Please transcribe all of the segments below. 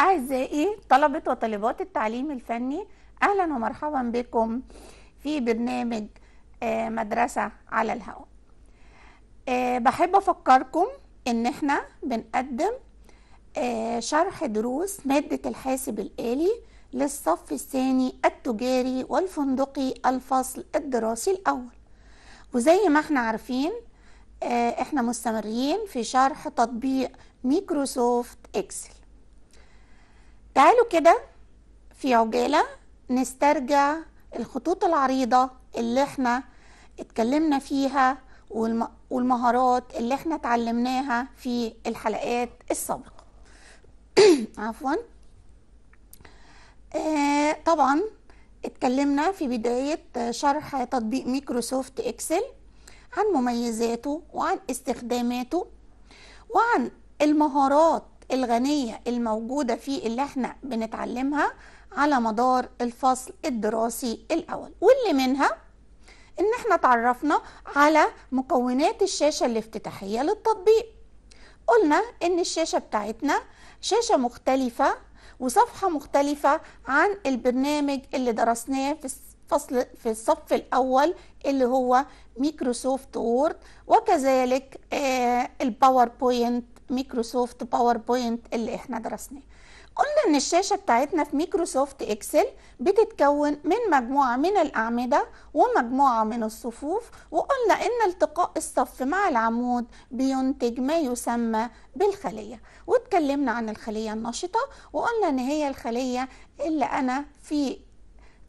أعزائي طلبة وطالبات التعليم الفني أهلا ومرحبا بكم في برنامج آه، مدرسة على الهواء آه، بحب أفكركم إن إحنا بنقدم آه، شرح دروس مادة الحاسب الآلي للصف الثاني التجاري والفندقي الفصل الدراسي الأول وزي ما احنا عارفين احنا مستمرين في شرح تطبيق ميكروسوفت اكسل تعالوا كده في عجالة نسترجع الخطوط العريضة اللي احنا اتكلمنا فيها والمهارات اللي احنا اتعلمناها في الحلقات السابقة عفوا آه طبعا اتكلمنا في بداية شرح تطبيق ميكروسوفت اكسل عن مميزاته وعن استخداماته وعن المهارات الغنية الموجودة في اللي احنا بنتعلمها على مدار الفصل الدراسي الأول واللي منها ان احنا تعرفنا على مكونات الشاشة الافتتاحية للتطبيق قلنا ان الشاشة بتاعتنا شاشة مختلفة وصفحة مختلفة عن البرنامج اللي درسناه في الفصل في الصف الأول اللي هو ميكروسوفت وورد وكذلك آه، الباوربوينت مايكروسوفت باوربوينت اللي احنا درسناه قلنا ان الشاشة بتاعتنا في مايكروسوفت اكسل بتتكون من مجموعة من الاعمدة ومجموعة من الصفوف وقلنا ان التقاء الصف مع العمود بينتج ما يسمى بالخلية واتكلمنا عن الخلية النشطة وقلنا ان هي الخلية اللي انا في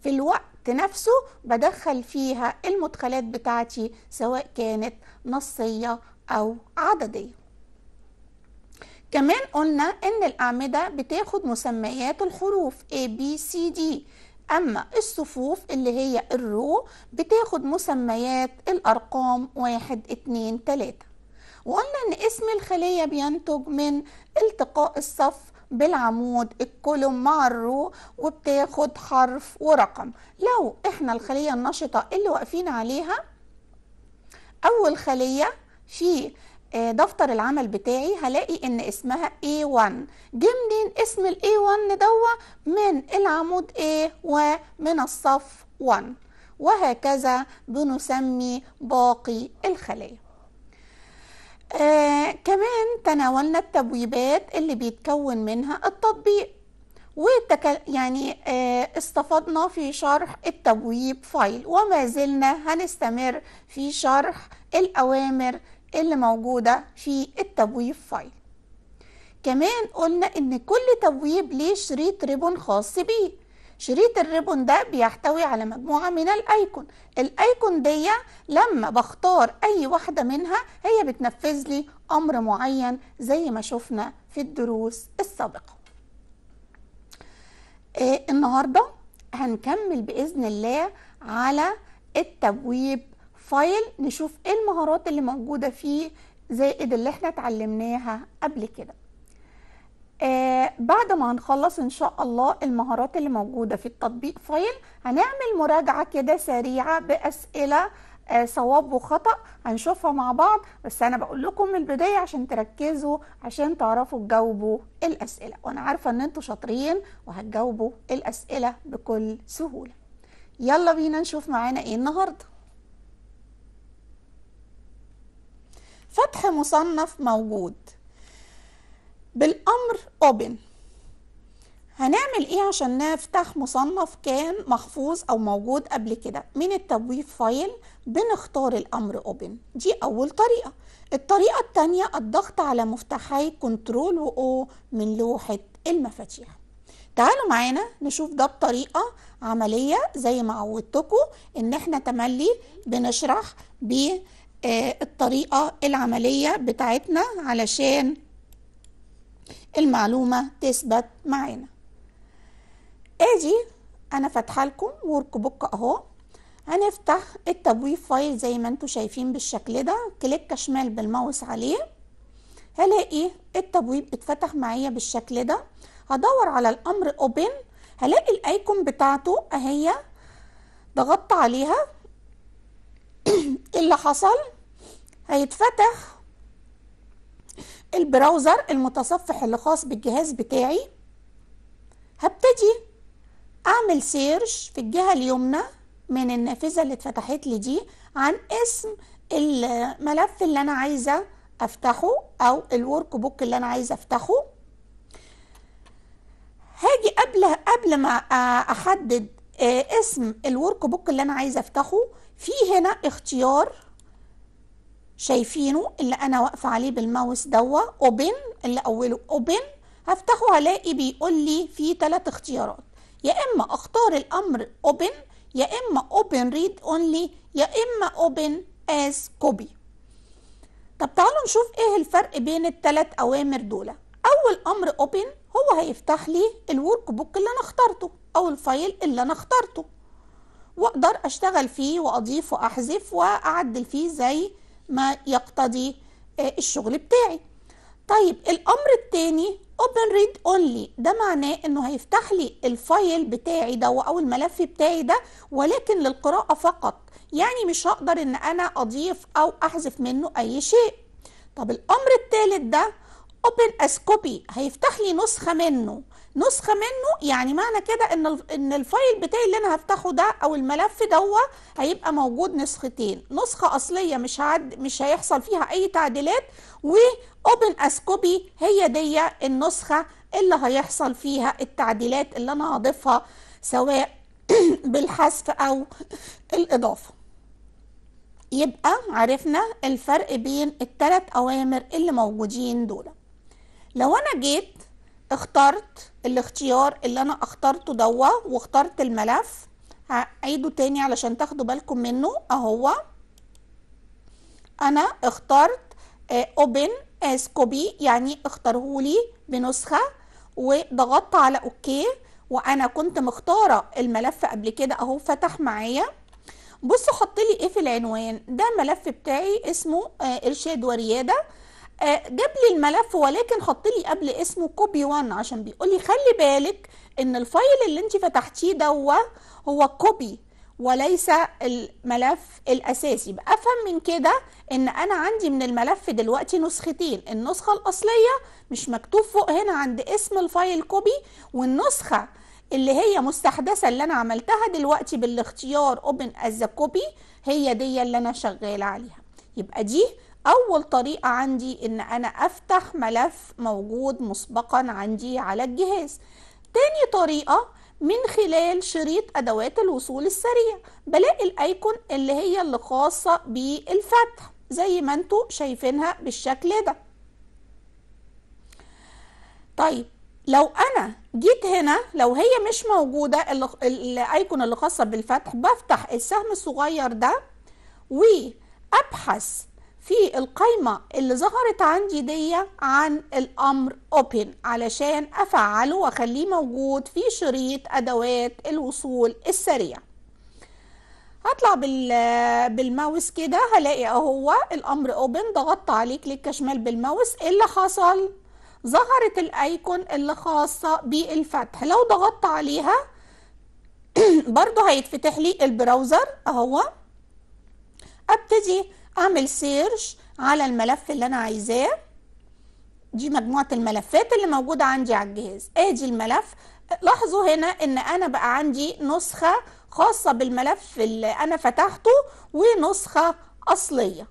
في الوقت نفسه بدخل فيها المدخلات بتاعتي سواء كانت نصية او عددية كمان قلنا ان الاعمده بتاخد مسميات الحروف A B C D اما الصفوف اللي هي الرو بتاخد مسميات الارقام 1 2 3 وقلنا ان اسم الخليه بينتج من التقاء الصف بالعمود الكولوم مع الرو وبتاخد حرف ورقم لو احنا الخليه النشطه اللي واقفين عليها اول خليه في آه، دفتر العمل بتاعي هلاقي ان اسمها A1 جه منين اسم ال A1 دوا من العمود A ومن الصف 1 وهكذا بنسمي باقي الخلايا آه كمان تناولنا التبويبات اللي بيتكون منها التطبيق وتك... يعني آه استفدنا في شرح التبويب فايل وما زلنا هنستمر في شرح الأوامر اللي موجودة في التبويب فايل كمان قلنا ان كل تبويب ليه شريط ريبون خاص بيه شريط الريبون ده بيحتوي على مجموعة من الايكون الايكون دي لما بختار اي واحدة منها هي بتنفذ لي امر معين زي ما شفنا في الدروس السابقة إيه النهاردة هنكمل بإذن الله على التبويب فايل نشوف ايه المهارات اللي موجوده فيه زائد اللي احنا اتعلمناها قبل كده آه بعد ما هنخلص ان شاء الله المهارات اللي موجوده في التطبيق فايل هنعمل مراجعه كده سريعه باسئله آه صواب وخطا هنشوفها مع بعض بس انا بقول لكم من البدايه عشان تركزوا عشان تعرفوا تجاوبوا الاسئله وانا عارفه ان انتوا شاطرين وهتجاوبوا الاسئله بكل سهوله يلا بينا نشوف معانا ايه النهارده فتح مصنف موجود بالأمر open هنعمل ايه عشان نفتح مصنف كان محفوظ او موجود قبل كده من التبويب فايل بنختار الامر open دي اول طريقة الطريقة التانية الضغط على مفتاحي كنترول و او من لوحة المفاتيح تعالوا معانا نشوف ده بطريقة عملية زي ما عودتكم ان احنا تملي بنشرح بيه آه، الطريقة العملية بتاعتنا علشان المعلومة تثبت معانا ادي انا فاتحه لكم ورك بوك اهو هنفتح التبويب فايل زي ما انتم شايفين بالشكل ده كليك شمال بالماوس عليه هلاقي التبويب اتفتح معايا بالشكل ده هدور على الامر اوبن هلاقي الايكون بتاعته اهي ضغطت عليها اللي حصل هيتفتح البراوزر المتصفح اللي خاص بالجهاز بتاعي هبتدي اعمل سيرش في الجهة اليمنى من النافذة اللي اتفتحت لي دي عن اسم الملف اللي انا عايزة افتحه او الورك بوك اللي انا عايزة افتحه هاجي قبل قبل ما احدد آه، اسم الورك بوك اللي انا عايزه افتحه في هنا اختيار شايفينه اللي انا واقفه عليه بالماوس دوا اوبن اللي اوله اوبن هفتحه هلاقي بيقول لي في ثلاث اختيارات يا اما اختار الامر اوبن يا اما اوبن ريد اونلي يا اما اوبن از كوبي طب تعالوا نشوف ايه الفرق بين الثلاث اوامر دول اول امر اوبن هو هيفتح لي الورك بوك اللي انا اخترته او الفايل اللي انا اخترته واقدر اشتغل فيه واضيف واحذف واعدل فيه زي ما يقتضي آه، الشغل بتاعي طيب الامر الثاني open read only ده معناه انه هيفتح لي الفايل بتاعي ده او الملف بتاعي ده ولكن للقراءه فقط يعني مش هقدر ان انا اضيف او احذف منه اي شيء طب الامر الثالث ده open as copy هيفتح لي نسخه منه نسخه منه يعني معنى كده ان ان الفايل بتاعي اللي انا هفتحه ده او الملف ده هيبقى موجود نسختين نسخه اصليه مش هعد مش هيحصل فيها اي تعديلات واوبن اسكوبي هي دي النسخه اللي هيحصل فيها التعديلات اللي انا هضيفها سواء بالحذف او الاضافه يبقى عرفنا الفرق بين الثلاث اوامر اللي موجودين دول لو انا جيت اخترت الاختيار اللي انا اخترته دوا واخترت الملف هعيده تاني علشان تاخدوا بالكم منه اهو انا اخترت اوبن از كوبي يعني اختارهولي بنسخه وضغطت على اوكي وانا كنت مختاره الملف قبل كده اهو فتح معايا بصوا حطلي ايه في العنوان ده الملف بتاعي اسمه آه، ارشاد ورياده آه، جاب لي الملف ولكن حط لي قبل اسمه كوبي 1 عشان بيقول لي خلي بالك ان الفايل اللي انت فتحتيه دو هو كوبي وليس الملف الاساسي بقى افهم من كده ان انا عندي من الملف دلوقتي نسختين النسخه الاصليه مش مكتوب فوق هنا عند اسم الفايل كوبي والنسخه اللي هي مستحدثه اللي انا عملتها دلوقتي بالاختيار اوبن از كوبي هي دي اللي انا شغاله عليها يبقى دي اول طريقه عندي ان انا افتح ملف موجود مسبقا عندي على الجهاز تاني طريقه من خلال شريط ادوات الوصول السريع بلاقي الايكون اللي هي اللي خاصه بالفتح زي ما انتوا شايفينها بالشكل ده طيب لو انا جيت هنا لو هي مش موجوده الايكون اللي خاصه بالفتح بفتح السهم الصغير ده وابحث في القايمة اللي ظهرت عندي دي عن الأمر open علشان أفعله وأخليه موجود في شريط أدوات الوصول السريع هطلع بالماوس كده هلاقي اهو الامر اوبن ضغطت عليه كليك شمال بالماوس ايه اللي حصل ظهرت الايكون اللي خاصه بالفتح لو ضغطت عليها برضو هيتفتح لي البراوزر اهو ابتدي اعمل سيرش على الملف اللي انا عايزاه دي مجموعة الملفات اللي موجودة عندي على الجهاز ادي الملف لاحظوا هنا ان انا بقى عندي نسخة خاصة بالملف اللي انا فتحته ونسخة اصلية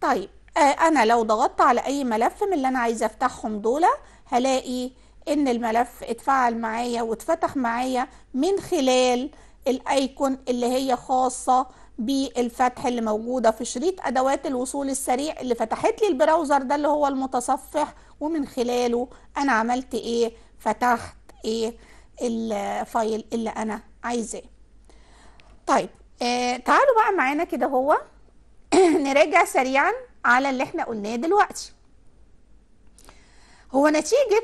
طيب آه، انا لو ضغطت على اي ملف من اللي انا عايزة افتحهم دول هلاقي ان الملف اتفعل معايا واتفتح معايا من خلال الايكون اللي هي خاصة بالفتح اللي موجودة في شريط أدوات الوصول السريع اللي فتحت لي البراوزر ده اللي هو المتصفح ومن خلاله أنا عملت إيه فتحت إيه الفايل اللي أنا عايزاه طيب آه تعالوا بقى معانا كده هو نراجع سريعا على اللي احنا قلناه دلوقتي هو نتيجة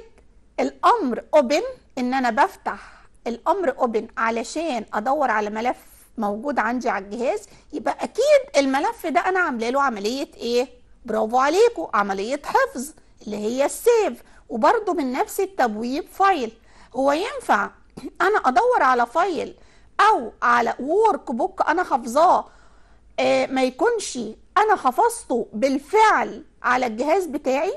الأمر أوبن إن أنا بفتح الأمر أوبن علشان أدور على ملف موجود عندي على الجهاز يبقى اكيد الملف ده انا عامله له عمليه ايه برافو عليكم عمليه حفظ اللي هي السيف وبرده من نفس التبويب فايل هو ينفع انا ادور على فايل او على وورك بوك انا حافظاه آه ما يكونش انا حفظته بالفعل على الجهاز بتاعي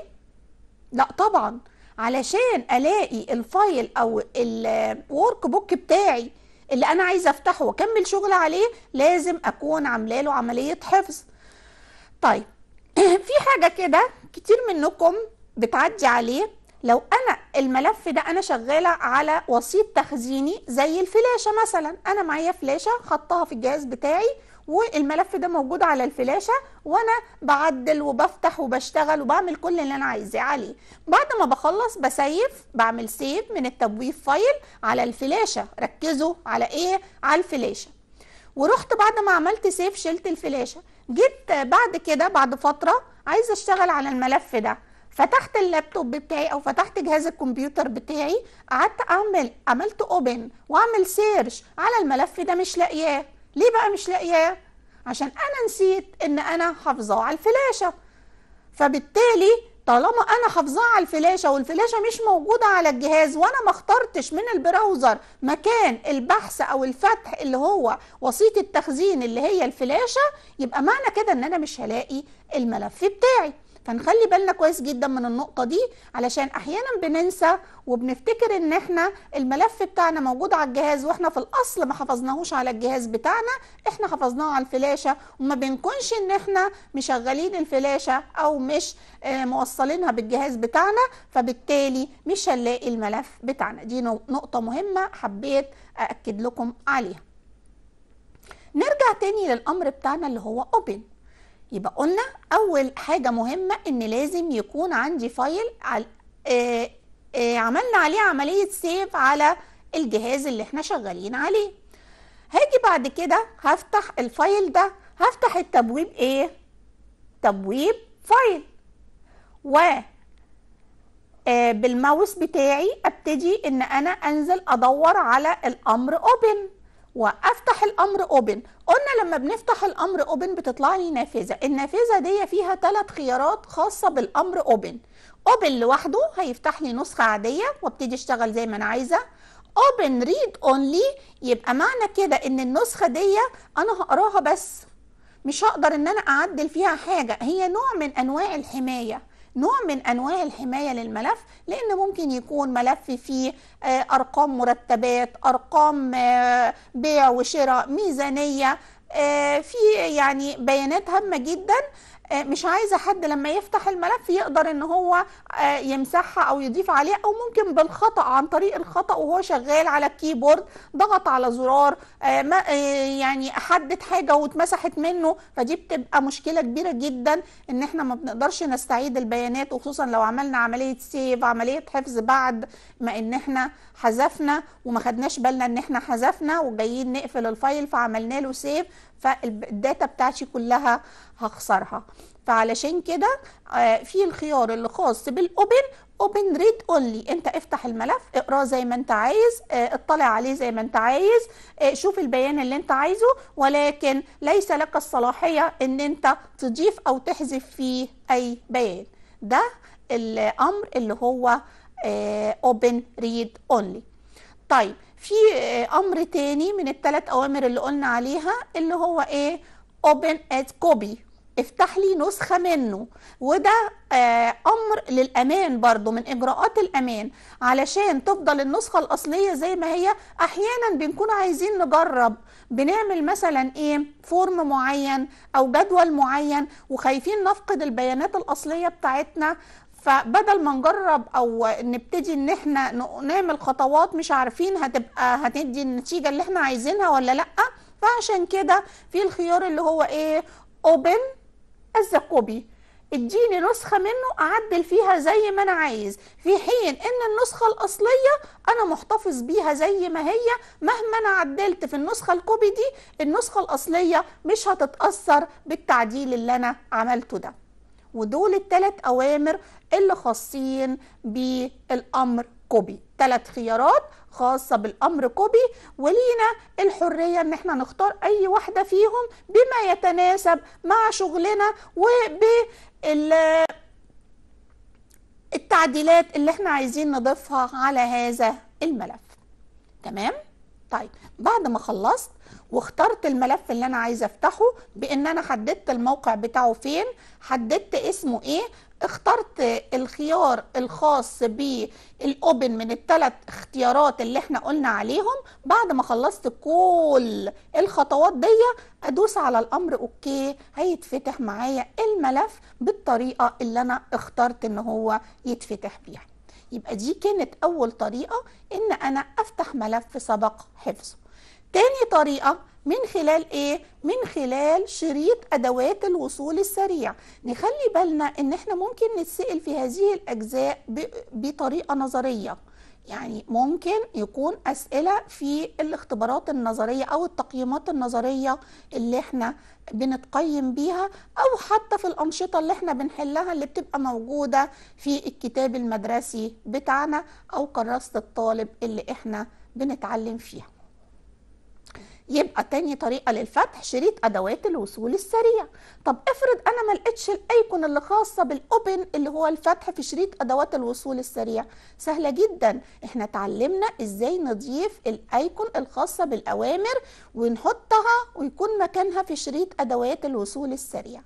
لا طبعا علشان الاقي الفايل او الورك بوك بتاعي اللي انا عايزه افتحه واكمل شغل عليه لازم اكون عامله له عمليه حفظ طيب في حاجه كده كتير منكم بتعدي عليه لو انا الملف ده انا شغاله على وسيط تخزيني زي الفلاشه مثلا انا معايا فلاشه حطها في الجهاز بتاعي والملف ده موجود على الفلاشه وانا بعدل وبفتح وبشتغل وبعمل كل اللي انا عايزاه عليه بعد ما بخلص بسيف بعمل سيف من التبويف فايل على الفلاشه ركزوا على ايه على الفلاشه ورحت بعد ما عملت سيف شلت الفلاشه جيت بعد كده بعد فتره عايزه اشتغل على الملف ده فتحت اللابتوب بتاعي او فتحت جهاز الكمبيوتر بتاعي قعدت اعمل عملت اوبن واعمل سيرش على الملف ده مش لاقياه ليه بقى مش لاقياه عشان انا نسيت ان انا حافظاه على الفلاشه فبالتالي طالما انا حافظاه على الفلاشه والفلاشه مش موجوده على الجهاز وانا ما اخترتش من البراوزر مكان البحث او الفتح اللي هو وسيط التخزين اللي هي الفلاشه يبقى معنى كده ان انا مش هلاقي الملف بتاعي فنخلي بالنا كويس جدا من النقطه دي علشان احيانا بننسى وبنفتكر ان احنا الملف بتاعنا موجود على الجهاز واحنا في الاصل ما حفظناهوش على الجهاز بتاعنا احنا حفظناه على الفلاشه وما بنكونش ان احنا مشغلين الفلاشه او مش آه، موصلينها بالجهاز بتاعنا فبالتالي مش هنلاقي الملف بتاعنا دي نقطه مهمه حبيت أأكد لكم عليها نرجع تاني للأمر بتاعنا اللي هو open يبقى قلنا اول حاجه مهمه ان لازم يكون عندي فايل على آآ آه، آآ آه، عملنا عليه عمليه سيف على الجهاز اللي احنا شغالين عليه هاجي بعد كده هفتح الفايل ده هفتح التبويب ايه تبويب فايل و آه، بالماوس بتاعي ابتدي ان انا انزل ادور على الامر اوبن وافتح الامر اوبن قلنا لما بنفتح الامر اوبن بتطلع لي نافذه النافذه دي فيها ثلاث خيارات خاصه بالامر اوبن اوبن لوحده هيفتح لي نسخه عاديه وابتدي اشتغل زي ما انا عايزه اوبن ريد اونلي يبقى معنى كده ان النسخه دي انا هقراها بس مش هقدر ان انا اعدل فيها حاجه هي نوع من انواع الحمايه نوع من انواع الحمايه للملف لان ممكن يكون ملف فيه آه، ارقام مرتبات ارقام آه، بيع وشراء ميزانيه آه، في يعني بيانات هامه جدا آه، مش عايزه حد لما يفتح الملف يقدر ان هو آه، يمسحها او يضيف عليها او ممكن بالخطا عن طريق الخطا وهو شغال على الكيبورد ضغط على زرار آه، يعني حدد حاجه واتمسحت منه فدي بتبقى مشكله كبيره جدا ان احنا ما بنقدرش نستعيد البيانات وخصوصا لو عملنا عمليه سيف عمليه حفظ بعد ما ان احنا حذفنا وما خدناش بالنا ان احنا حذفنا وجايين نقفل الفايل فعملنا له سيف فالداتا بتاعتي كلها هخسرها فعلشان كده آه، في الخيار اللي خاص بالاوبن اوبن ريد اونلي انت افتح الملف اقراه زي ما انت عايز آه، اطلع عليه زي ما انت عايز آه، شوف البيان اللي انت عايزه ولكن ليس لك الصلاحيه ان انت تضيف او تحذف فيه اي بيان ده الامر اللي هو آه، open read only طيب في آه، امر تاني من التلات اوامر اللي قلنا عليها اللي هو ايه open as copy افتح لي نسخه منه وده آه، امر للامان برضو من اجراءات الامان علشان تفضل النسخه الاصليه زي ما هي احيانا بنكون عايزين نجرب بنعمل مثلا ايه فورم معين او جدول معين وخايفين نفقد البيانات الاصليه بتاعتنا فبدل ما نجرب او نبتدي ان احنا نعمل خطوات مش عارفين هتبقى هتدي النتيجه اللي احنا عايزينها ولا لا فعشان كده في الخيار اللي هو ايه اوبن از كوبي اديني نسخه منه اعدل فيها زي ما انا عايز في حين ان النسخه الاصليه انا محتفظ بيها زي ما هي مهما انا عدلت في النسخه الكوبي دي النسخه الاصليه مش هتتاثر بالتعديل اللي انا عملته ده ودول الثلاث اوامر اللي خاصين بالامر كوبي ثلاث خيارات خاصه بالامر كوبي ولينا الحريه ان احنا نختار اي واحده فيهم بما يتناسب مع شغلنا وبال التعديلات اللي احنا عايزين نضيفها على هذا الملف تمام طيب بعد ما خلصت واخترت الملف اللي انا عايزه افتحه بان انا حددت الموقع بتاعه فين حددت اسمه ايه اخترت الخيار الخاص بالاوبن من الثلاث اختيارات اللي احنا قلنا عليهم بعد ما خلصت كل الخطوات دي ادوس على الامر اوكي هيتفتح معايا الملف بالطريقه اللي انا اخترت ان هو يتفتح بيها يبقى دي كانت اول طريقه ان انا افتح ملف سبق حفظه تاني طريقة من خلال ايه؟ من خلال شريط ادوات الوصول السريع نخلي بالنا ان احنا ممكن نتسأل في هذه الاجزاء بطريقة نظرية يعني ممكن يكون أسئلة في الاختبارات النظرية أو التقييمات النظرية اللي احنا بنتقيم بيها أو حتى في الأنشطة اللي احنا بنحلها اللي بتبقى موجودة في الكتاب المدرسي بتاعنا أو كراسة الطالب اللي احنا بنتعلم فيها يبقى تاني طريقة للفتح شريط أدوات الوصول السريع طب افرض أنا ملقتش الأيكون اللي خاصة بالأوبن اللي هو الفتح في شريط أدوات الوصول السريع سهلة جدا احنا اتعلمنا ازاي نضيف الأيكون الخاصة بالأوامر ونحطها ويكون مكانها في شريط أدوات الوصول السريع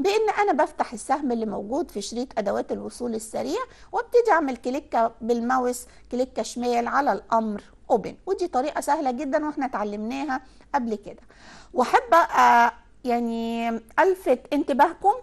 بان انا بفتح السهم اللي موجود في شريط ادوات الوصول السريع وابتدي اعمل كليك بالماوس كليك شمال على الامر اوبن ودي طريقه سهله جدا واحنا اتعلمناها قبل كده واحب يعني الفت انتباهكم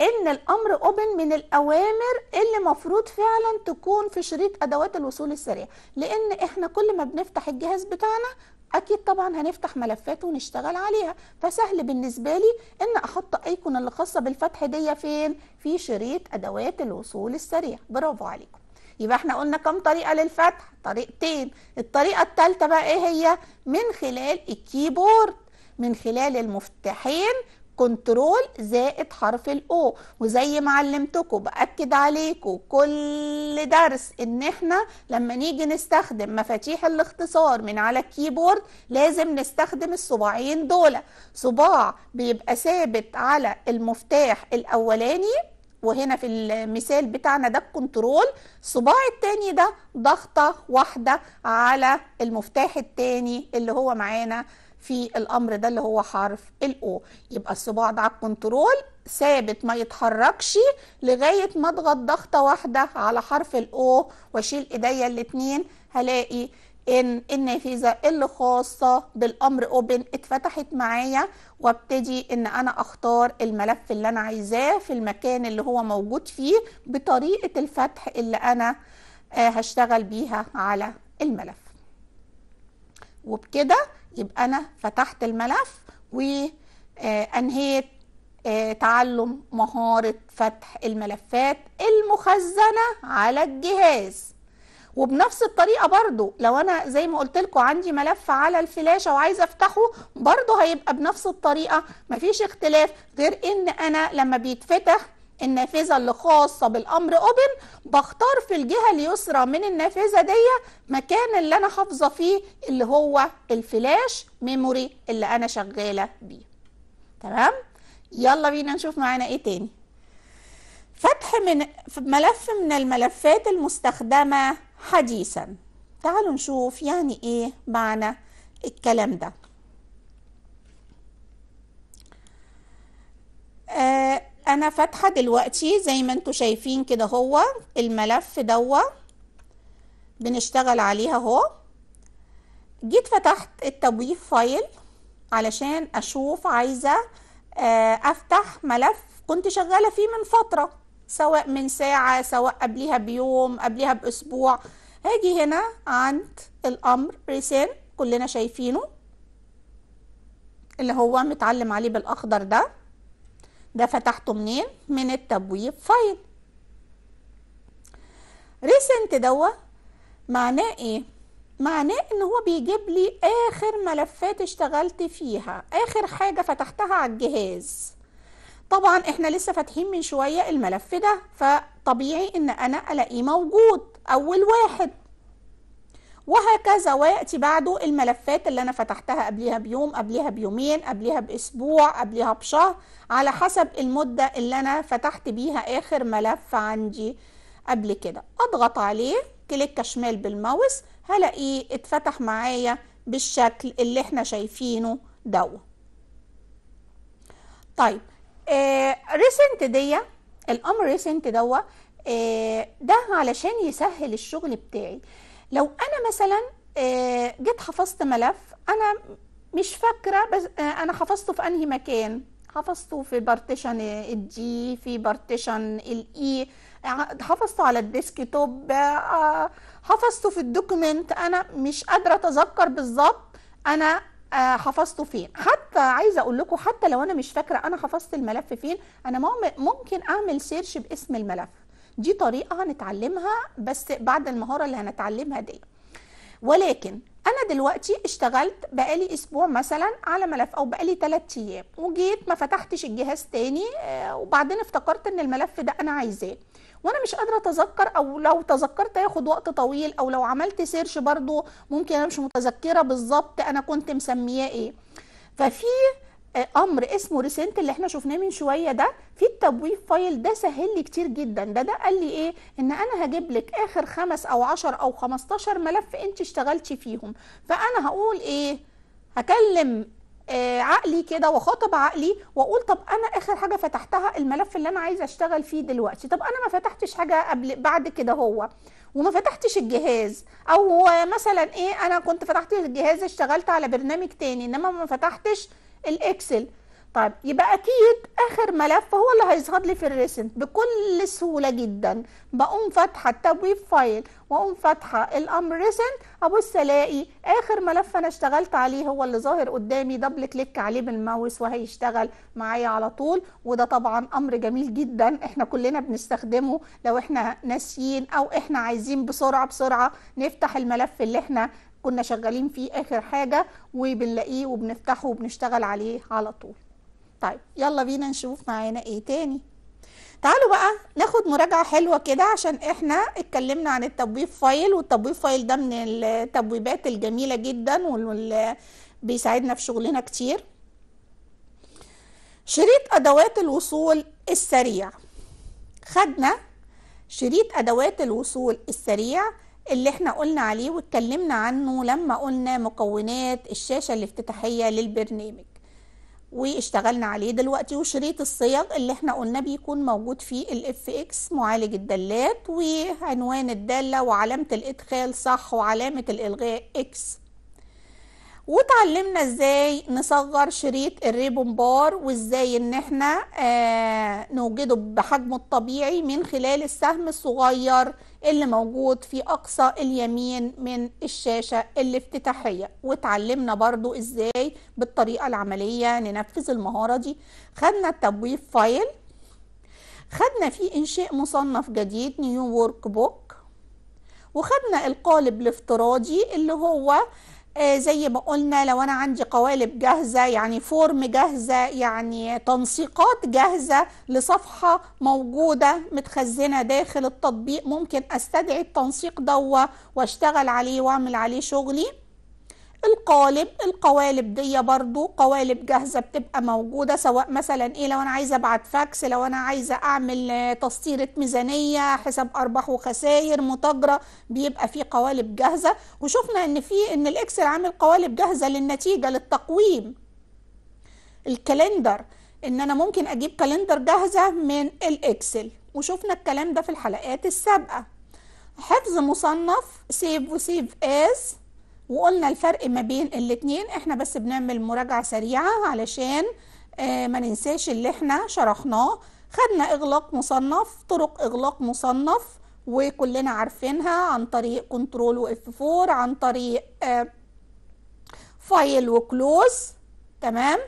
ان الامر اوبن من الاوامر اللي مفروض فعلا تكون في شريط ادوات الوصول السريع لان احنا كل ما بنفتح الجهاز بتاعنا اكيد طبعا هنفتح ملفات ونشتغل عليها فسهل بالنسبه لي ان احط ايكون اللي خاصه بالفتح دي فين في شريط ادوات الوصول السريع برافو عليكم يبقى احنا قلنا كم طريقه للفتح طريقتين الطريقه الثالثه بقى ايه هي من خلال الكيبورد من خلال المفتاحين كنترول زائد حرف الاو وزي ما علمتكم باكد عليكم كل درس ان احنا لما نيجي نستخدم مفاتيح الاختصار من على الكيبورد لازم نستخدم الصباعين دول صباع بيبقى ثابت على المفتاح الاولاني وهنا في المثال بتاعنا ده الكنترول الصباع التاني ده ضغطة واحدة على المفتاح التاني اللي هو معانا في الامر ده اللي هو حرف الاو يبقى الصباع ده على الكنترول ثابت ما يتحركش لغايه ما اضغط ضغطه واحده على حرف الاو واشيل ايديا الاتنين هلاقي ان النافذه اللي خاصه بالامر اوبن اتفتحت معايا وابتدي ان انا اختار الملف اللي انا عايزاه في المكان اللي هو موجود فيه بطريقه الفتح اللي انا آه، هشتغل بيها على الملف وبكده يبقى انا فتحت الملف وانهيت آه، آه، تعلم مهارة فتح الملفات المخزنة على الجهاز وبنفس الطريقة برضو لو أنا زي ما قلت لكم عندي ملف على الفلاشة وعايزة أفتحه برضو هيبقى بنفس الطريقة مفيش اختلاف غير إن أنا لما بيتفتح النافذة اللي خاصة بالأمر أوبن بختار في الجهة اليسرى من النافذة دي مكان اللي أنا حافظة فيه اللي هو الفلاش ميموري اللي أنا شغالة بيه تمام؟ يلا بينا نشوف معانا إيه تاني فتح من ملف من الملفات المستخدمة حديثا تعالوا نشوف يعني إيه معنى الكلام ده آه انا فاتحه دلوقتي زي ما انتوا شايفين كده هو الملف دوا بنشتغل عليها اهو جيت فتحت التبويب فايل علشان اشوف عايزه آه، افتح ملف كنت شغاله فيه من فتره سواء من ساعه سواء قبلها بيوم قبلها باسبوع هاجي هنا عند الامر ريسين كلنا شايفينه اللي هو متعلم عليه بالاخضر ده ده فتحته منين من التبويب فايل ريسنت دوا معناه ايه معناه ان هو بيجيب لي اخر ملفات اشتغلت فيها اخر حاجه فتحتها على الجهاز طبعا احنا لسه فاتحين من شويه الملف ده فطبيعي ان انا الاقيه موجود اول واحد وهكذا وياتي بعده الملفات اللي انا فتحتها قبلها بيوم قبلها بيومين قبلها باسبوع قبلها بشهر على حسب المده اللي انا فتحت بيها اخر ملف عندي قبل كده اضغط عليه كليك شمال بالماوس هلاقيه اتفتح معايا بالشكل اللي احنا شايفينه دو طيب ريسنت آه، دي الامر ريسنت دو آه، ده علشان يسهل الشغل بتاعي لو انا مثلا آه، جيت حفظت ملف انا مش فاكره بس آه، انا حفظته في انهي مكان حفظته في بارتيشن الدي في بارتيشن e، الاي آه، حفظته على الديسك توب حفظته في الدوكيمنت انا مش قادره اتذكر بالظبط انا حفظته فين حتى عايزه اقول لكم حتى لو انا مش فاكره انا حفظت الملف فين انا ممكن اعمل سيرش باسم الملف دي طريقه هنتعلمها بس بعد المهاره اللي هنتعلمها دي ولكن انا دلوقتي اشتغلت بقالي اسبوع مثلا على ملف او بقالي ثلاثة ايام وجيت ما فتحتش الجهاز تاني آه، وبعدين افتكرت ان الملف ده انا عايزاه وانا مش قادره اتذكر او لو تذكرت ياخد وقت طويل او لو عملت سيرش برضو ممكن انا مش متذكره بالظبط انا كنت مسمياه ايه ففي امر اسمه ريسنت اللي احنا شفناه من شويه ده في التبويب فايل ده سهل لي كتير جدا ده ده قال لي ايه ان انا هجيب لك اخر خمس او عشر او خمستاشر ملف انت اشتغلتي فيهم فانا هقول ايه هكلم آه عقلي كده واخاطب عقلي واقول طب انا اخر حاجه فتحتها الملف اللي انا عايزه اشتغل فيه دلوقتي طب انا ما فتحتش حاجه قبل بعد كده هو وما فتحتش الجهاز او مثلا ايه انا كنت فتحت الجهاز اشتغلت على برنامج تاني انما ما فتحتش الاكسل طيب يبقى اكيد اخر ملف هو اللي هيظهر لي في الريسنت بكل سهوله جدا بقوم فاتحه التبويب فايل واقوم فاتحه الامر ريسنت ابص الاقي اخر ملف انا اشتغلت عليه هو اللي ظاهر قدامي دبل كليك عليه بالماوس وهيشتغل معايا على طول وده طبعا امر جميل جدا احنا كلنا بنستخدمه لو احنا ناسيين او احنا عايزين بسرعه بسرعه نفتح الملف اللي احنا كنا شغالين فيه اخر حاجه وبنلاقيه وبنفتحه وبنشتغل عليه على طول طيب يلا بينا نشوف معانا ايه تاني تعالوا بقى ناخد مراجعة حلوة كده عشان احنا اتكلمنا عن التبويب فايل والتبويب فايل ده من التبويبات الجميلة جدا واللي بيساعدنا في شغلنا كتير شريط أدوات الوصول السريع خدنا شريط أدوات الوصول السريع اللي احنا قلنا عليه واتكلمنا عنه لما قلنا مكونات الشاشة الافتتاحية للبرنامج واشتغلنا عليه دلوقتي وشريط الصيغ اللي احنا قلنا بيكون موجود فيه الاف اكس معالج الدالات وعنوان الدالة وعلامة الادخال صح وعلامة الالغاء اكس وتعلمنا ازاي نصغر شريط الريبون بار وازاي ان احنا آه نوجده بحجمه الطبيعي من خلال السهم الصغير اللي موجود في اقصى اليمين من الشاشة الافتتاحية وتعلمنا برضو ازاي بالطريقة العملية ننفذ المهارة دي خدنا التبويب فايل خدنا فيه انشاء مصنف جديد نيو ورك بوك وخدنا القالب الافتراضي اللي هو آه، زي ما قلنا لو انا عندي قوالب جاهزه يعني فورم جاهزه يعني تنسيقات جاهزه لصفحه موجوده متخزنه داخل التطبيق ممكن استدعي التنسيق ده واشتغل عليه واعمل عليه شغلي القالب القوالب دي برضو قوالب جاهزة بتبقى موجودة سواء مثلا ايه لو انا عايزة ابعت فاكس لو انا عايزة اعمل آه، تسطيرة ميزانية حساب ارباح وخسائر متاجرة بيبقى في قوالب جاهزة وشفنا ان في ان الاكسل عامل قوالب جاهزة للنتيجة للتقويم الكالندر ان انا ممكن اجيب كالندر جاهزة من الاكسل وشفنا الكلام ده في الحلقات السابقة حفظ مصنف سيف وسيف از وقلنا الفرق ما بين الاتنين احنا بس بنعمل مراجعة سريعة علشان آه ما ننساش اللي احنا شرحناه خدنا اغلاق مصنف طرق اغلاق مصنف وكلنا عارفينها عن طريق كنترول واف 4 عن طريق آه فايل وكلوز تمام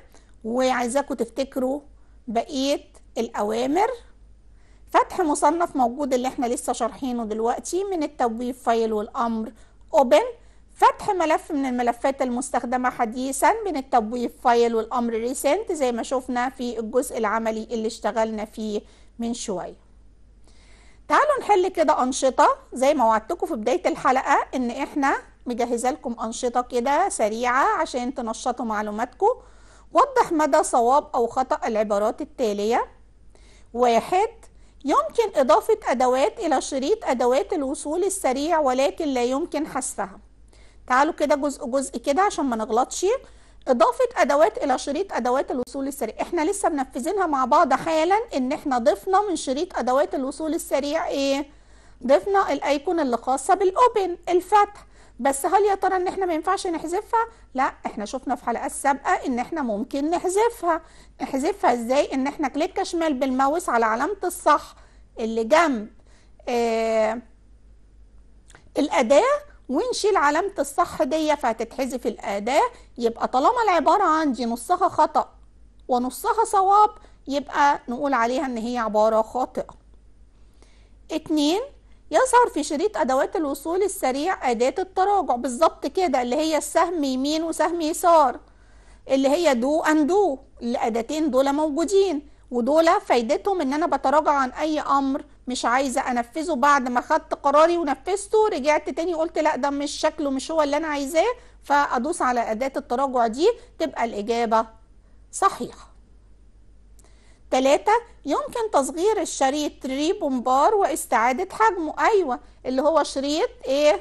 وعايزاكم تفتكروا بقيه الاوامر فتح مصنف موجود اللي احنا لسه شارحينه دلوقتي من التبويب فايل والامر اوبن فتح ملف من الملفات المستخدمة حديثا من التبويب فايل والأمر ريسنت زي ما شفنا في الجزء العملي اللي اشتغلنا فيه من شوية تعالوا نحل كده أنشطة زي ما وعدتكم في بداية الحلقة إن إحنا مجهزة لكم أنشطة كده سريعة عشان تنشطوا معلوماتكم وضح مدى صواب أو خطأ العبارات التالية واحد يمكن إضافة أدوات إلى شريط أدوات الوصول السريع ولكن لا يمكن حذفها تعالوا كده جزء جزء كده عشان ما نغلطش اضافه ادوات الى شريط ادوات الوصول السريع احنا لسه منفذينها مع بعض حالا ان احنا ضفنا من شريط ادوات الوصول السريع ايه ضفنا الايكون اللي خاصه بالاوبن الفتح بس هل يا ترى ان احنا ما ينفعش نحذفها لا احنا شفنا في حلقات سابقه ان احنا ممكن نحذفها نحذفها ازاي ان احنا كليك شمال بالماوس على علامه الصح اللي جنب آه الاداه ونشيل علامة الصح دي فهتتحذف الأداة يبقى طالما العبارة عندي نصها خطأ ونصها صواب يبقى نقول عليها إن هي عبارة خاطئة اتنين يظهر في شريط أدوات الوصول السريع أداة التراجع بالظبط كده اللي هي السهم يمين وسهم يسار اللي هي دو أن دو الأداتين دول موجودين ودول فايدتهم إن أنا بتراجع عن أي أمر مش عايزه انفذه بعد ما خدت قراري ونفذته رجعت تاني قلت لا ده مش شكله مش هو اللي انا عايزاه فادوس على اداه التراجع دي تبقى الاجابه صحيحه ثلاثة يمكن تصغير الشريط ريبومبار واستعادة حجمه أيوة اللي هو شريط إيه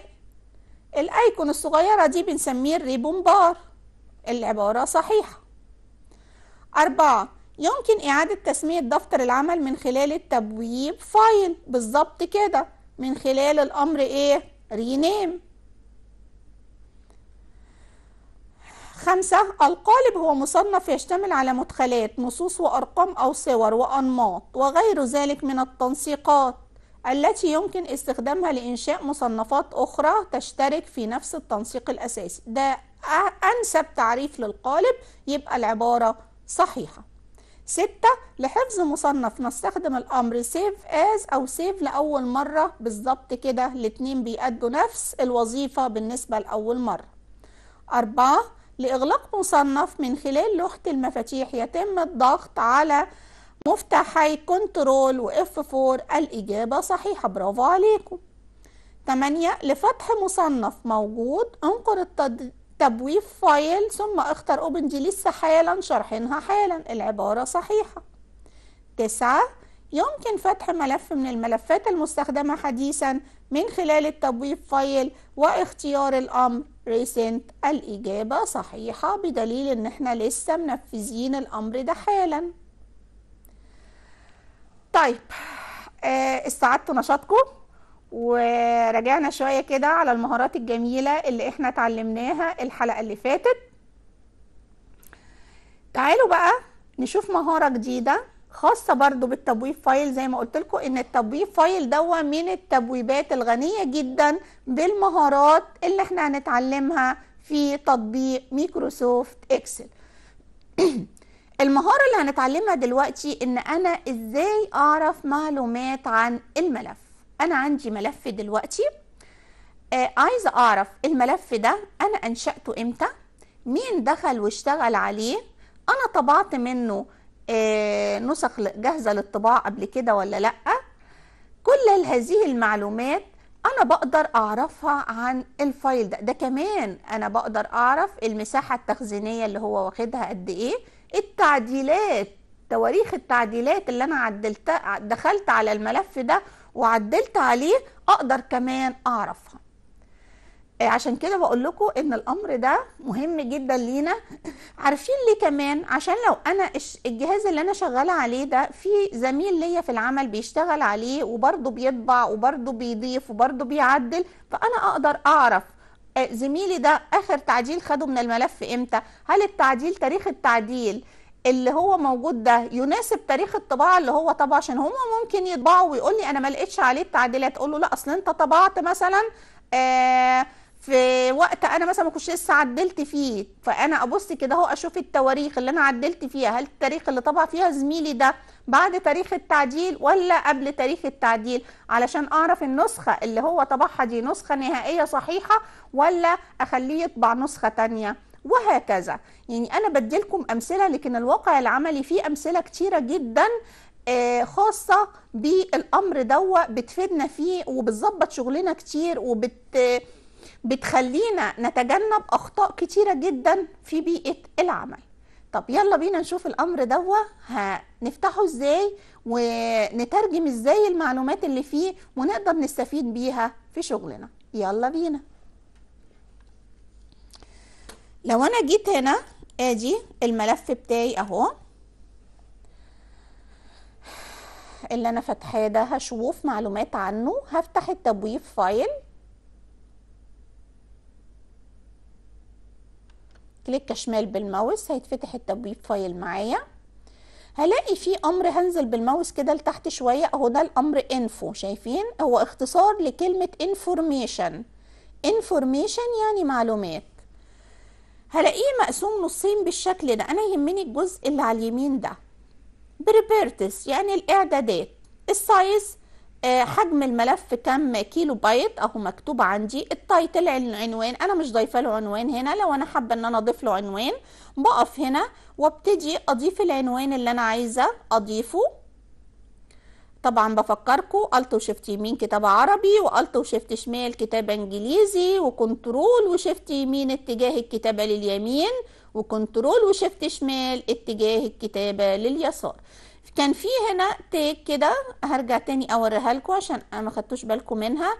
الأيكون الصغيرة دي بنسميه الريبومبار العبارة صحيحة أربعة يمكن إعادة تسمية دفتر العمل من خلال التبويب فايل بالظبط كده من خلال الأمر إيه؟ رينيم خمسة القالب هو مصنف يشتمل على مدخلات نصوص وأرقام أو صور وأنماط وغير ذلك من التنسيقات التي يمكن استخدامها لإنشاء مصنفات أخرى تشترك في نفس التنسيق الأساسي ده أنسب تعريف للقالب يبقى العبارة صحيحة ستة لحفظ مصنف نستخدم الأمر سيف آز أو سيف لأول مرة بالظبط كده الاتنين بيأدوا نفس الوظيفة بالنسبة لأول مرة أربعة لإغلاق مصنف من خلال لوحة المفاتيح يتم الضغط على مفتاحي كنترول وإف 4 الإجابة صحيحة برافو عليكم 8 لفتح مصنف موجود انقر تبويب فايل ثم اختر اوبن دي لسه حالا شارحينها حالا العبارة صحيحة تسعة يمكن فتح ملف من الملفات المستخدمة حديثا من خلال التبويب فايل واختيار الأمر recent الإجابة صحيحة بدليل إن إحنا لسه منفذين الأمر ده حالا طيب آه، استعدت نشاطكم ورجعنا شويه كده على المهارات الجميله اللي احنا اتعلمناها الحلقه اللي فاتت تعالوا بقى نشوف مهاره جديده خاصه برضو بالتبويب فايل زي ما قلت لكم ان التبويب فايل دوا من التبويبات الغنيه جدا بالمهارات اللي احنا هنتعلمها في تطبيق ميكروسوفت اكسل المهاره اللي هنتعلمها دلوقتي ان انا ازاي اعرف معلومات عن الملف انا عندي ملف دلوقتي آه عايزه اعرف الملف ده انا انشاته امتى مين دخل واشتغل عليه انا طبعت منه آه نسخ جاهزه للطباعه قبل كده ولا لا كل هذه المعلومات انا بقدر اعرفها عن الفايل ده ده كمان انا بقدر اعرف المساحه التخزينيه اللي هو واخدها قد ايه التعديلات تواريخ التعديلات اللي انا عدلتها دخلت على الملف ده وعدلت عليه اقدر كمان اعرفها آه، عشان كده بقول لكم ان الامر ده مهم جدا لينا عارفين ليه كمان عشان لو انا الجهاز اللي انا شغاله عليه ده في زميل ليا في العمل بيشتغل عليه وبرضه بيطبع وبرضه بيضيف وبرضه بيعدل فانا اقدر اعرف آه، زميلي ده اخر تعديل خده من الملف امتى هل التعديل تاريخ التعديل اللي هو موجود ده يناسب تاريخ الطباعه اللي هو طبع عشان هما ممكن يطبعوا ويقول لي انا ما لقيتش عليه التعديلات اقول له لا اصل انت طبعت مثلا آه في وقت انا مثلا ما كنتش لسه عدلت فيه فانا ابص كده اهو اشوف التواريخ اللي انا عدلت فيها هل التاريخ اللي طبع فيها زميلي ده بعد تاريخ التعديل ولا قبل تاريخ التعديل علشان اعرف النسخه اللي هو طبعها دي نسخه نهائيه صحيحه ولا اخليه يطبع نسخه ثانيه وهكذا يعني أنا بدي لكم أمثلة لكن الواقع العملي فيه أمثلة كتيرة جدا آه، خاصة بالأمر دو بتفيدنا فيه وبتظبط شغلنا كتير وبت بتخلينا نتجنب أخطاء كتيرة جدا في بيئة العمل طب يلا بينا نشوف الأمر دو هنفتحه إزاي ونترجم إزاي المعلومات اللي فيه ونقدر نستفيد بيها في شغلنا يلا بينا لو انا جيت هنا ادي الملف بتاعي اهو اللي انا فاتحاه ده هشوف معلومات عنه هفتح التبويب فايل كليك شمال بالماوس هيتفتح التبويب فايل معايا هلاقي في امر هنزل بالماوس كده لتحت شويه اهو ده الامر انفو شايفين هو اختصار لكلمه انفورميشن انفورميشن يعني معلومات هلاقيه مقسوم نصين بالشكل ده انا يهمني الجزء اللي على اليمين ده بريبيرتس يعني الاعدادات السايز آه، حجم الملف كم كيلو بايت اهو مكتوب عندي التايتل العنوان انا مش ضايفه له عنوان هنا لو انا حابه ان انا اضيف له عنوان بقف هنا وابتدي اضيف العنوان اللي انا عايزه اضيفه طبعا بفكركم الت وشيفت يمين كتابة عربي والت وشيفت شمال كتابة انجليزي وكنترول وشيفت يمين اتجاه الكتابة لليمين وكنترول وشيفت شمال اتجاه الكتابة لليسار كان في هنا تاج كده هرجع تاني اوريها لكم عشان ما خدتوش بالكم منها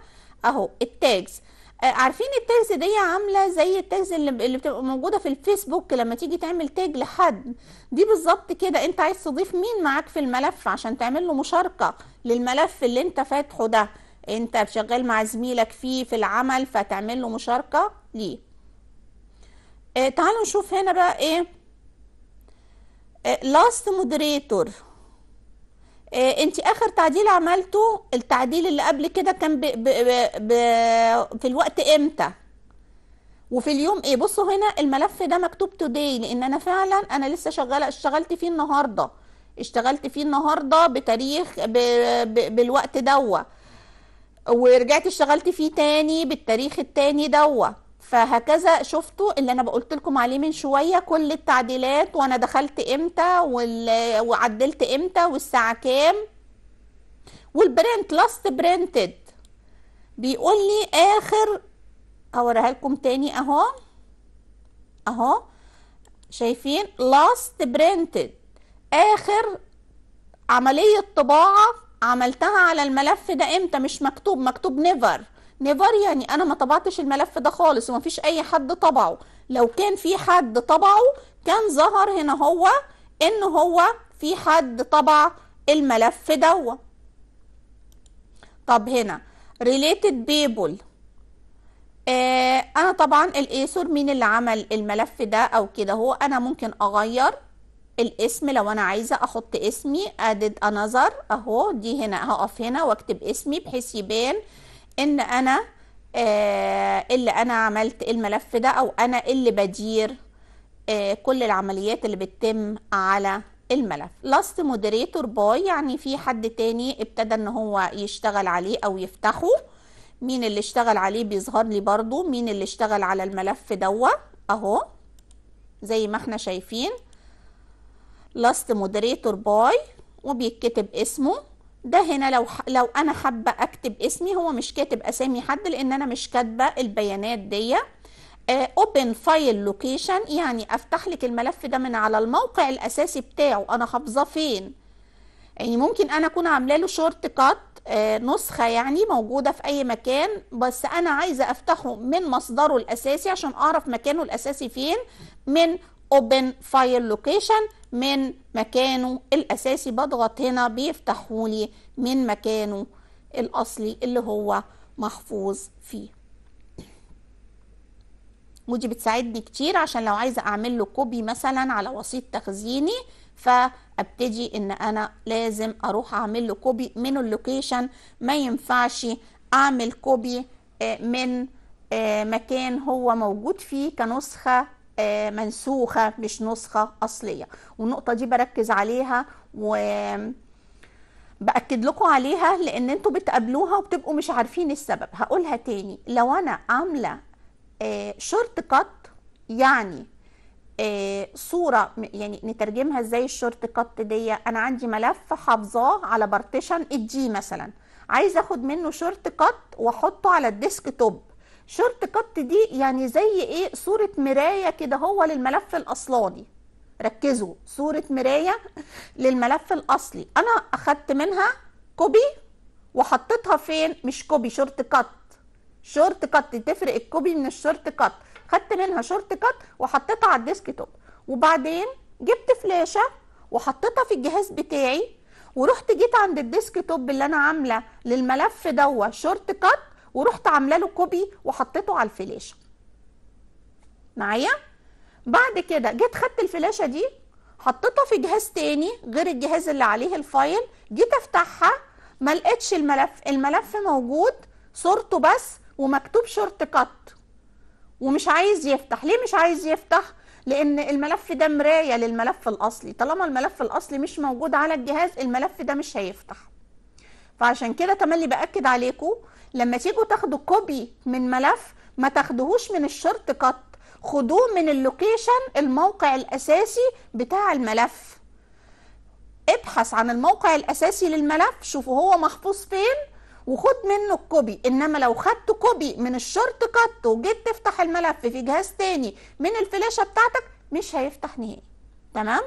اهو التاجز آه، عارفين التاجز دي عامله زي التاجز اللي, اللي بتبقى موجوده في الفيسبوك لما تيجي تعمل تاج لحد دي بالظبط كده انت عايز تضيف مين معاك في الملف عشان تعمل له مشاركه للملف اللي انت فاتحه ده انت شغال مع زميلك فيه في العمل فتعمل له مشاركه ليه اه تعالوا نشوف هنا بقى ايه لاست آه، مودريتور آه، انت اخر تعديل عملته التعديل اللي قبل كده كان بـ بـ بـ في الوقت امتى وفي اليوم ايه بصوا هنا الملف ده مكتوب توداي لان انا فعلا انا لسه شغاله اشتغلت فيه النهارده اشتغلت فيه النهارده بتاريخ بـ بـ بالوقت دوا ورجعت اشتغلت فيه تاني بالتاريخ التاني دوا فهكذا شفتوا اللي انا بقولت لكم عليه من شويه كل التعديلات وانا دخلت امتى وال... وعدلت امتى والساعه كام والبرنت لاست برنتد بيقول لي اخر اوريها لكم تاني اهو اهو شايفين لاست برنتد اخر عمليه طباعه عملتها على الملف ده امتى مش مكتوب مكتوب نيفر نيفر يعني انا ما طبعتش الملف ده خالص وما فيش اي حد طبعه لو كان في حد طبعه كان ظهر هنا هو ان هو في حد طبع الملف ده طب هنا related people آه انا طبعا الايسور مين اللي عمل الملف ده او كده هو انا ممكن اغير الاسم لو انا عايزه احط اسمي ادد انذر اهو دي هنا هقف هنا واكتب اسمي بحيث يبان ان انا آه اللي انا عملت الملف ده او انا اللي بدير آه كل العمليات اللي بتتم على الملف لاست مودريتور باي يعني في حد تاني ابتدى ان هو يشتغل عليه او يفتحه مين اللي اشتغل عليه بيظهر لي برضو مين اللي اشتغل على الملف دوا اهو زي ما احنا شايفين لاست مودريتور باي وبيتكتب اسمه ده هنا لو لو انا حابه اكتب اسمي هو مش كاتب اسامي حد لان انا مش كاتبه البيانات دي اوبن فايل لوكيشن يعني افتح لك الملف ده من على الموقع الاساسي بتاعه انا حافظاه فين يعني ممكن انا اكون عامله له شورت كات آه، نسخه يعني موجوده في اي مكان بس انا عايزه افتحه من مصدره الاساسي عشان اعرف مكانه الاساسي فين من open file location من مكانه الاساسي بضغط هنا بيفتحولي لي من مكانه الاصلي اللي هو محفوظ فيه ودي بتساعدني كتير عشان لو عايزه اعمل له كوبي مثلا على وسيط تخزيني فابتدي ان انا لازم اروح اعمل له كوبي من اللوكيشن ما ينفعش اعمل كوبي آه، من آه، مكان هو موجود فيه كنسخه آه، منسوخه مش نسخه اصليه والنقطه دي بركز عليها و باكد لكم عليها لان انتوا بتقابلوها وبتبقوا مش عارفين السبب هقولها تاني لو انا عامله شورت آه، كات يعني آه، صوره يعني نترجمها ازاي الشورت كات دي انا عندي ملف حافظاه على بارتيشن الجي مثلا عايزه اخد منه شورت كات واحطه على الديسك توب شورت كات دي يعني زي ايه صورة مراية كده هو للملف الاصلاني ركزوا صورة مراية للملف الاصلي انا اخدت منها كوبي وحطيتها فين مش كوبي شورت كات شورت كات تفرق الكوبي من الشورت كات خدت منها شورت كات وحطيتها على الديسك توب وبعدين جبت فلاشة وحطيتها في الجهاز بتاعي ورحت جيت عند الديسك توب اللي انا عامله للملف دوت شورت كات ورحت عامله له كوبي وحطيته على الفلاشه معايا بعد كده جيت خدت الفلاشه دي حطيتها في جهاز تاني غير الجهاز اللي عليه الفايل جيت افتحها ما لقيتش الملف الملف موجود صورته بس ومكتوب شورت كات ومش عايز يفتح ليه مش عايز يفتح لان الملف ده مرايه للملف الاصلي طالما الملف الاصلي مش موجود على الجهاز الملف ده مش هيفتح فعشان كده تملي باكد عليكم لما تيجوا تاخدوا كوبي من ملف ما تاخدوهوش من الشرط قط خدوه من اللوكيشن الموقع الاساسي بتاع الملف ابحث عن الموقع الاساسي للملف شوفوا هو محفوظ فين وخد منه الكوبي انما لو خدت كوبي من الشرط قط وجيت تفتح الملف في جهاز تاني من الفلاشه بتاعتك مش هيفتح نهائي تمام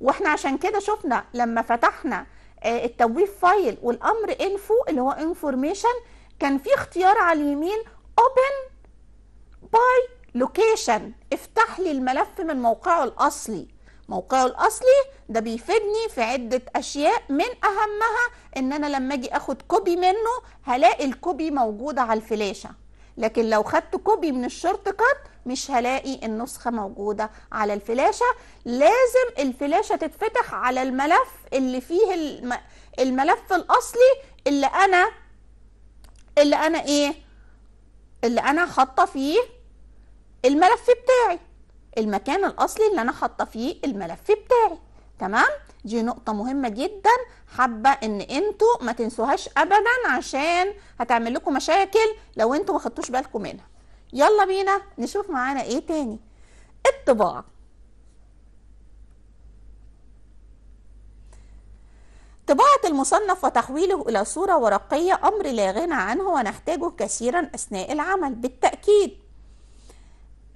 واحنا عشان كده شفنا لما فتحنا آه، التبويب فايل والامر انفو اللي هو انفورميشن كان في اختيار على اليمين اوبن باي لوكيشن افتح لي الملف من موقعه الاصلي موقعه الاصلي ده بيفيدني في عده اشياء من اهمها ان انا لما اجي اخد كوبي منه هلاقي الكوبي موجوده على الفلاشه لكن لو خدت كوبي من الشورت كات مش هلاقي النسخة موجودة على الفلاشة لازم الفلاشة تتفتح على الملف اللي فيه الم... الملف الأصلي اللي أنا اللي أنا إيه اللي أنا حاطة فيه الملف بتاعي المكان الأصلي اللي أنا حاطة فيه الملف بتاعي تمام دي نقطة مهمة جدا حابة ان انتوا ما تنسوهاش ابدا عشان هتعمل لكم مشاكل لو انتوا ما خدتوش بالكم منها يلا بينا نشوف معانا ايه تاني الطباعة طباعة المصنف وتحويله إلى صورة ورقية أمر لا غنى عنه ونحتاجه كثيرا أثناء العمل بالتأكيد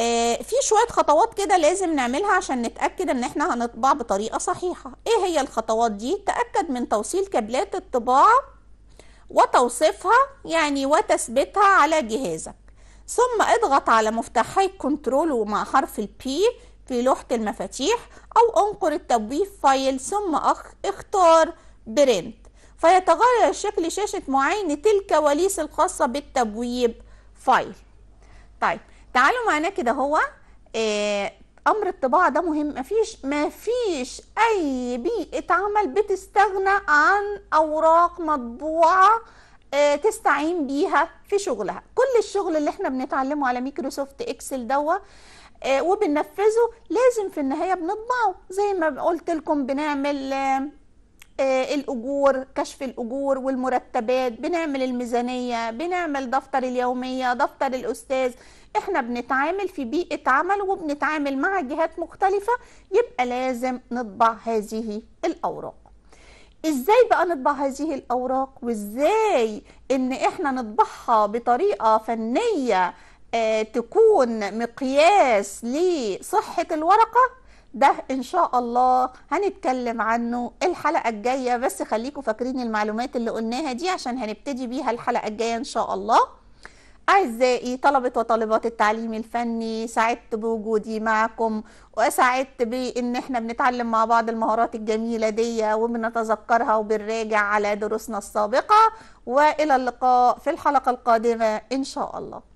آه في شوية خطوات كده لازم نعملها عشان نتأكد إن إحنا هنطبع بطريقة صحيحة إيه هي الخطوات دي؟ تأكد من توصيل كابلات الطباعة وتوصيفها يعني وتثبيتها على جهازك ثم اضغط على مفتاحي كنترول ومع حرف البي في لوحة المفاتيح أو أنقر التبويب فايل ثم اختار برنت فيتغير شكل شاشة معينة الكواليس الخاصة بالتبويب فايل طيب تعالوا معنا كده هو آه، امر الطباعه ده مهم مفيش مفيش اي بيئه عمل بتستغنى عن اوراق مطبوعه آه، تستعين بيها في شغلها كل الشغل اللي احنا بنتعلمه على ميكروسوفت اكسل دوا آه، وبننفذه لازم في النهايه بنطبعه زي ما قلت لكم بنعمل آه، الاجور كشف الاجور والمرتبات بنعمل الميزانيه بنعمل دفتر اليوميه دفتر الاستاذ احنا بنتعامل في بيئه عمل وبنتعامل مع جهات مختلفه يبقى لازم نطبع هذه الاوراق ازاي بقى نطبع هذه الاوراق وازاي ان احنا نطبعها بطريقه فنيه آه، تكون مقياس لصحه الورقه ده ان شاء الله هنتكلم عنه الحلقه الجايه بس خليكم فاكرين المعلومات اللي قلناها دي عشان هنبتدي بيها الحلقه الجايه ان شاء الله أعزائي طلبة وطالبات التعليم الفني سعدت بوجودي معكم وسعدت بإن احنا بنتعلم مع بعض المهارات الجميلة دي وبنتذكرها وبنراجع على دروسنا السابقة وإلى اللقاء في الحلقة القادمة إن شاء الله